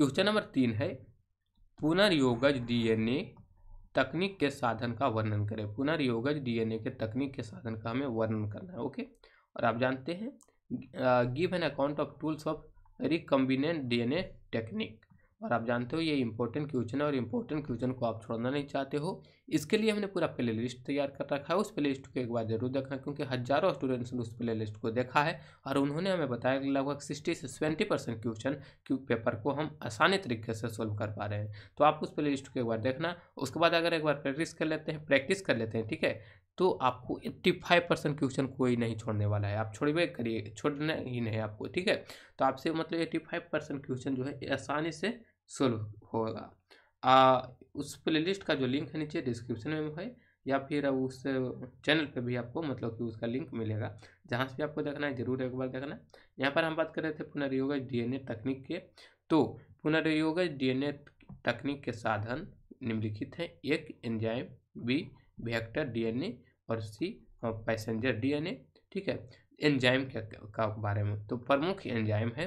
question number तीन है पुनर्योगज DNA तकनीक के साधन का वर्णन करें पुनर्योगज डीएनए के तकनीक के साधन का हमें वर्णन करना है ओके और आप जानते हैं give an account of tools of recombinant DNA technique और आप जानते हो ये इंपॉर्टेंट क्वेश्चन है और इंपॉर्टेंट क्वेश्चन को आप छोड़ना नहीं चाहते हो इसके लिए हमने पूरा प्ले लिस्ट तैयार कर रखा है उस प्ले लिस्ट को एक बार जरूर देखना क्योंकि हजारों स्टूडेंट्स ने उस प्ले लिस्ट को देखा है और उन्होंने हमें बताया कि लगभग सिक्सटी से सेवेंटी परसेंट क्वेश्चन पेपर को हम आसानी तरीके से सोल्व कर पा रहे हैं तो आप उस प्ले लिस्ट को एक बार देखना उसके बाद अगर एक बार प्रैक्टिस कर लेते हैं प्रैक्टिस कर लेते हैं ठीक है तो आपको एट्टी फाइव परसेंट क्वेश्चन कोई नहीं छोड़ने वाला है आप छोड़वे करिए छोड़ना ही नहीं आपको ठीक है तो आपसे मतलब एट्टी फाइव परसेंट क्वेश्चन जो है आसानी से सोल्व होगा आ, उस प्लेलिस्ट का जो लिंक है नीचे डिस्क्रिप्शन में है या फिर उस चैनल पे भी आपको मतलब कि उसका लिंक मिलेगा जहाँ से भी आपको देखना है जरूर एक बार देखना यहाँ पर हम बात कर रहे थे पुनर्योग डीएनए तकनीक के तो पुनर्योग डीएनए तकनीक के साधन निम्नलिखित हैं एक एंजाइम बी वेक्टर डीएनए और सी पैसेंजर डीएनए ठीक है एंजाइम के का बारे में तो प्रमुख एंजाइम है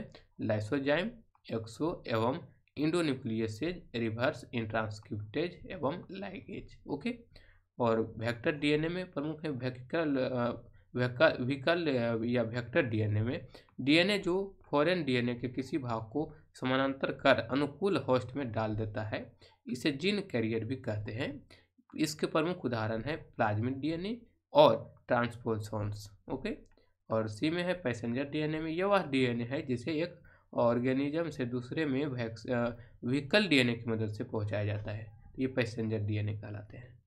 लाइसोजाइम एक्सो एवं इंडोन्यूक्लियसेज रिवर्स इंट्रांसक्रिप्टेज एवं लाइगेज ओके और वेक्टर डीएनए में प्रमुख है वेक्टर विकल या वेक्टर डीएनए में डीएनए जो फॉरेन डीएनए के किसी भाग को समानांतर कर अनुकूल होस्ट में डाल देता है इसे जीन कैरियर भी कहते हैं इसके प्रमुख उदाहरण है प्लाज्मिक डीएनए और ट्रांसपोसोन्स ओके और सी में है पैसेंजर डीएनए में यह वह डीएनए है जिसे एक ऑर्गेनिज्म से दूसरे में व्हीकल डीएनए की मदद से पहुंचाया जाता है ये पैसेंजर डीएनए कहलाते हैं